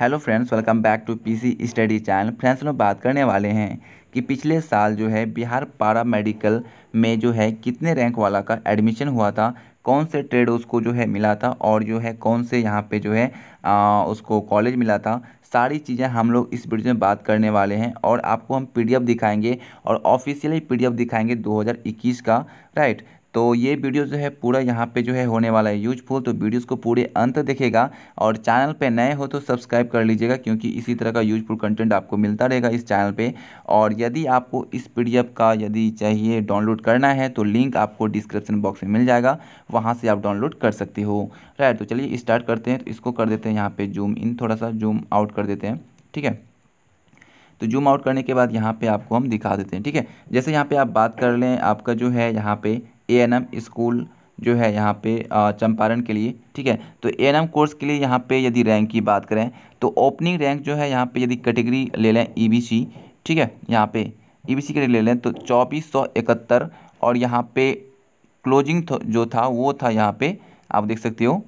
hello friends welcome back to PC study channel friends लोग बात करने वाले हैं कि पिछले साल जो है बिहार पारा मेडिकल में जो है कितने रैंक वाला का एडमिशन हुआ था कौन से ट्रेड उसको जो है मिला था और जो है कौन से यहाँ पे जो है आ, उसको कॉलेज मिला था सारी चीज़ें हम लोग इस वीडियो में बात करने वाले हैं और आपको हम पीडीएफ दिखाएंगे और ऑफिशियली पीडीएफ दिखाएंगे 2021 का राइट तो ये वीडियो जो है पूरा यहाँ पे जो है होने वाला है यूजफुल तो वीडियोस को पूरे अंत देखेगा और चैनल पे नए हो तो सब्सक्राइब कर लीजिएगा क्योंकि इसी तरह का यूजफुल कंटेंट आपको मिलता रहेगा इस चैनल पे और यदि आपको इस पी का यदि चाहिए डाउनलोड करना है तो लिंक आपको डिस्क्रिप्सन बॉक्स में मिल जाएगा वहाँ से आप डाउनलोड कर सकते हो राइट तो चलिए स्टार्ट करते हैं तो इसको कर देते हैं यहाँ पर जूम इन थोड़ा सा जूम आउट कर देते हैं ठीक है तो जूम आउट करने के बाद यहाँ पे आपको हम दिखा देते हैं ठीक है जैसे यहाँ पे आप बात कर लें आपका जो है यहाँ पे ए एन एम स्कूल जो है यहाँ पे चंपारण के लिए ठीक है तो ए एन एम कोर्स के लिए यहाँ पे यदि रैंक की बात करें तो ओपनिंग रैंक जो है यहाँ पे यदि कैटेगरी ले लें ई बी सी ठीक है यहाँ पे ई बी सी के लिए ले लें तो चौबीस सौ इकहत्तर और यहाँ पे क्लोजिंग जो था वो था यहाँ पे आप देख सकते हो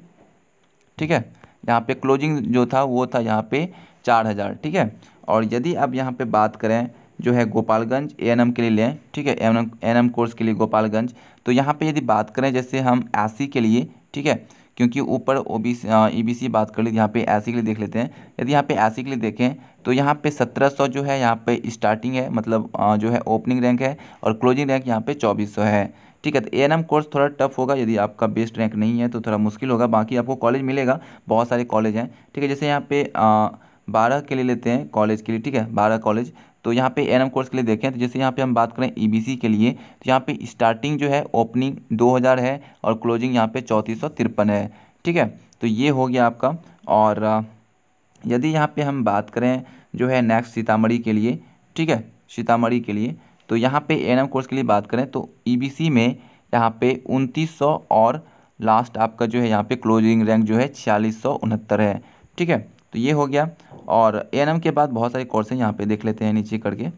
ठीक है यहाँ पे क्लोजिंग जो था वो था यहाँ पे चार हज़ार ठीक है और यदि आप यहाँ पे बात करें जो है गोपालगंज एएनएम के लिए लें ठीक है एएनएम एएनएम कोर्स के लिए गोपालगंज तो यहाँ पे यदि बात करें जैसे हम सी के लिए ठीक है क्योंकि ऊपर ओ बी सी बात कर ली यहाँ पे सी के लिए देख लेते हैं यदि यहाँ पे सी के लिए देखें तो यहाँ पे 1700 जो है यहाँ पे स्टार्टिंग है मतलब जो है ओपनिंग रैंक है और क्लोजिंग रैंक यहाँ पे 2400 है ठीक है तो ए कोर्स थोड़ा टफ होगा यदि आपका बेस्ट रैंक नहीं है तो थोड़ा मुश्किल होगा बाकी आपको कॉलेज मिलेगा बहुत सारे कॉलेज हैं ठीक है जैसे यहाँ पे बारह के लिए लेते हैं कॉलेज के लिए ठीक है बारह कॉलेज तो यहाँ पे एन कोर्स के लिए देखें तो जैसे यहाँ पे हम बात करें ईबीसी e के लिए तो यहाँ पे स्टार्टिंग जो है ओपनिंग 2000 है और क्लोजिंग यहाँ पे चौंतीस है ठीक है तो ये हो गया आपका और यदि यहाँ पे हम बात करें जो है नेक्स्ट सीतामढ़ी के लिए ठीक है सीतामढ़ी के लिए तो यहाँ पे एन कोर्स के लिए बात करें तो ई e में यहाँ पर उनतीस और लास्ट आपका जो है यहाँ पर क्लोजिंग रैंक जो है छियालीस है ठीक है तो ये हो गया और ए के बाद बहुत सारे हैं यहाँ पे देख लेते हैं नीचे करके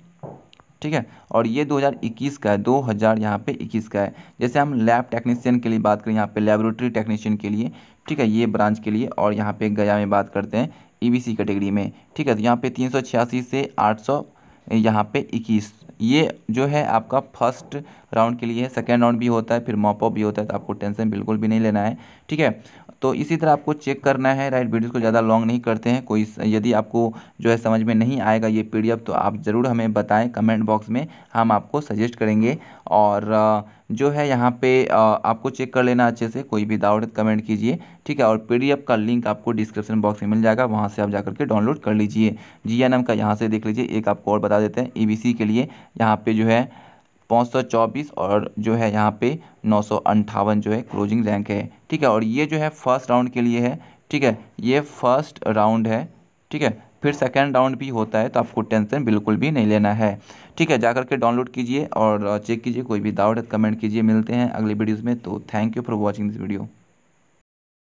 ठीक है और ये 2021 का है 2000 यहाँ पे इक्कीस का है जैसे हम लैब टेक्नीशियन के लिए बात करें यहाँ पे लेबोरेटरी टेक्नीशियन के लिए ठीक है ये ब्रांच के लिए और यहाँ पे गया में बात करते हैं ई e कैटेगरी में ठीक है तो यहाँ पर तीन से सौ यहाँ पे 21 ये जो है आपका फर्स्ट राउंड के लिए है सेकेंड राउंड भी होता है फिर मॉपअप भी होता है तो आपको टेंशन बिल्कुल भी नहीं लेना है ठीक है तो इसी तरह आपको चेक करना है राइट वीडियोस को ज़्यादा लॉन्ग नहीं करते हैं कोई यदि आपको जो है समझ में नहीं आएगा ये पीडीएफ तो आप ज़रूर हमें बताएं कमेंट बॉक्स में हम आपको सजेस्ट करेंगे और जो है यहाँ पे आपको चेक कर लेना अच्छे से कोई भी डाउट तो कमेंट कीजिए ठीक है और पी का लिंक आपको डिस्क्रिप्शन बॉक्स में मिल जाएगा वहाँ से आप जा करके डाउनलोड कर लीजिए जी एन एम का यहाँ से देख लीजिए एक आपको और बता देते हैं ई बी सी के लिए यहाँ पे जो है पाँच और जो है यहाँ पे नौ जो है क्लोजिंग रैंक है ठीक है और ये जो है फर्स्ट राउंड के लिए है ठीक है ये फर्स्ट राउंड है ठीक है फिर सेकेंड राउंड भी होता है तो आपको टेंशन बिल्कुल भी नहीं लेना है ठीक है जाकर के डाउनलोड कीजिए और चेक कीजिए कोई भी डाउट है कमेंट तो कीजिए मिलते हैं अगले वीडियोज़ में तो thank you for watching this video